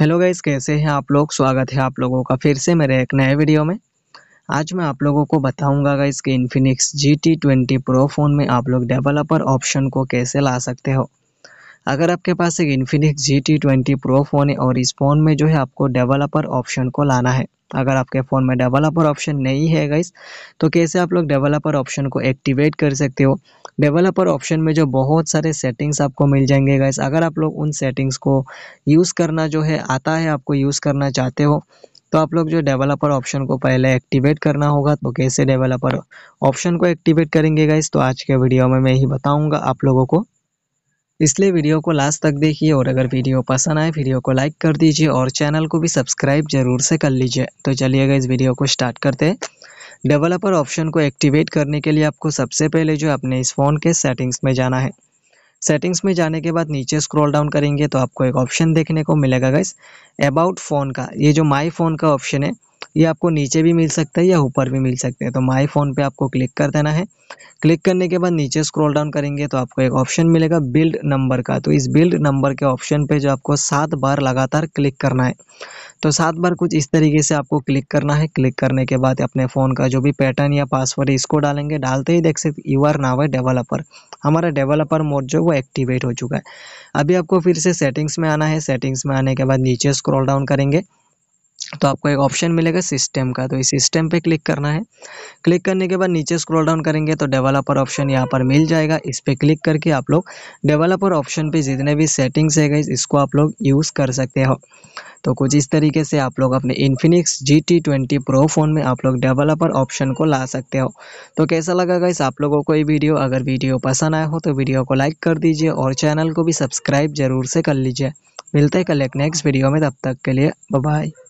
hello guys कैसे हैं आप लोग स्वागत है आप लोगों का फिर से मेरे एक नए वीडियो में आज मैं आप लोगों को बताऊंगा गाइज कि Infinix G T twenty pro phone में आप लोग डेवलपर ऑप्शन को कैसे ला सकते हो अगर आपके पास एक Infinix G T twenty pro phone है और इस फ़ोन में जो है आपको डेवलपर ऑप्शन को लाना है अगर आपके फ़ोन में डेवलपर ऑप्शन नहीं है गाइस तो कैसे आप लोग डेवलपर ऑप्शन को एक्टिवेट कर सकते हो डेवलपर ऑप्शन में जो बहुत सारे सेटिंग्स आपको मिल जाएंगे गाइस अगर आप लोग उन सेटिंग्स को यूज़ करना जो है आता है आपको यूज़ करना चाहते हो तो आप लोग जो डेवलपर ऑप्शन को पहले एक्टिवेट करना होगा तो कैसे डेवलपर ऑप्शन को एक्टिवेट करेंगे गाइस तो आज के वीडियो में मैं ही बताऊँगा आप लोगों को इसलिए वीडियो को लास्ट तक देखिए और अगर वीडियो पसंद आए वीडियो को लाइक कर दीजिए और चैनल को भी सब्सक्राइब जरूर से कर लीजिए तो चलिएगा इस वीडियो को स्टार्ट करते हैं डेवलपर ऑप्शन को एक्टिवेट करने के लिए आपको सबसे पहले जो अपने इस फ़ोन के सेटिंग्स में जाना है सेटिंग्स में जाने के बाद नीचे स्क्रॉल डाउन करेंगे तो आपको एक ऑप्शन देखने को मिलेगा गाइस अबाउट फ़ोन का ये जो माई फ़ोन का ऑप्शन है ये आपको नीचे भी मिल सकता है या ऊपर भी मिल सकते हैं तो माई फ़ोन पे आपको क्लिक कर देना है क्लिक करने के बाद नीचे स्क्रॉल डाउन करेंगे तो आपको एक ऑप्शन मिलेगा बिल्ड नंबर का तो इस बिल्ड नंबर के ऑप्शन पे जो आपको सात बार लगातार क्लिक करना है तो सात बार कुछ इस तरीके से आपको क्लिक करना है क्लिक करने के बाद अपने फ़ोन का जो भी पैटर्न या पासवर्ड है इसको डालेंगे डालते ही देख सकते यू आर नाव है डेवलपर हमारा डेवलपर मोड जो वो एक्टिवेट हो चुका है अभी आपको फिर से सेटिंग्स में आना है सेटिंग्स में आने के बाद नीचे स्क्रॉल डाउन करेंगे तो आपको एक ऑप्शन मिलेगा सिस्टम का तो इस सिस्टम पे क्लिक करना है क्लिक करने के बाद नीचे स्क्रॉल डाउन करेंगे तो डेवलपर ऑप्शन यहाँ पर मिल जाएगा इस पर क्लिक करके आप लोग डेवलपर ऑप्शन पे जितने भी सेटिंग्स है गई इसको आप लोग यूज़ कर सकते हो तो कुछ इस तरीके से आप लोग अपने Infinix G T twenty pro phone में आप लोग डेवलपर ऑप्शन को ला सकते हो तो कैसा लगा गाइस आप लोगों को ये वीडियो अगर वीडियो पसंद आया हो तो वीडियो को लाइक कर दीजिए और चैनल को भी सब्सक्राइब जरूर से कर लीजिए मिलते हैं कल एक नेक्स्ट वीडियो में तब तक के लिए बाय